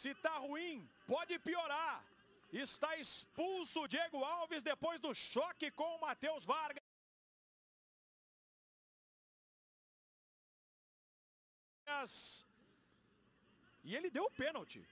Se tá ruim, pode piorar. Está expulso o Diego Alves depois do choque com o Matheus Vargas. E ele deu o pênalti.